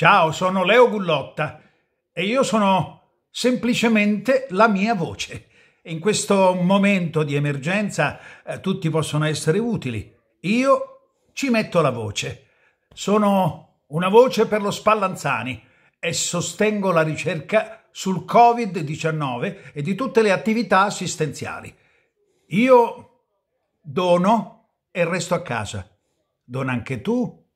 Ciao, sono Leo Gullotta e io sono semplicemente la mia voce. In questo momento di emergenza eh, tutti possono essere utili. Io ci metto la voce. Sono una voce per lo Spallanzani e sostengo la ricerca sul Covid-19 e di tutte le attività assistenziali. Io dono e resto a casa. Dona anche tu?